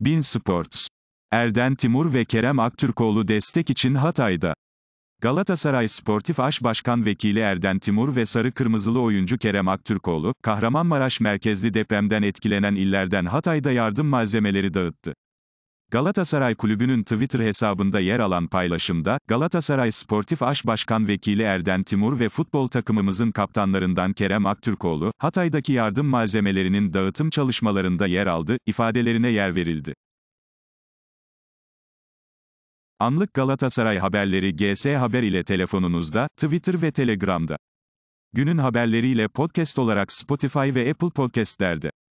Bin Sports. Erden Timur ve Kerem Aktürkoğlu destek için Hatay'da. Galatasaray Sportif Aş Başkan Vekili Erden Timur ve sarı kırmızılı oyuncu Kerem Aktürkoğlu, Kahramanmaraş merkezli depremden etkilenen illerden Hatay'da yardım malzemeleri dağıttı. Galatasaray Kulübü'nün Twitter hesabında yer alan paylaşımda, Galatasaray Sportif Aş Başkan Vekili Erden Timur ve futbol takımımızın kaptanlarından Kerem Aktürkoğlu, Hatay'daki yardım malzemelerinin dağıtım çalışmalarında yer aldı, ifadelerine yer verildi. Anlık Galatasaray haberleri GS Haber ile telefonunuzda, Twitter ve Telegram'da. Günün haberleriyle podcast olarak Spotify ve Apple Podcast'lerde.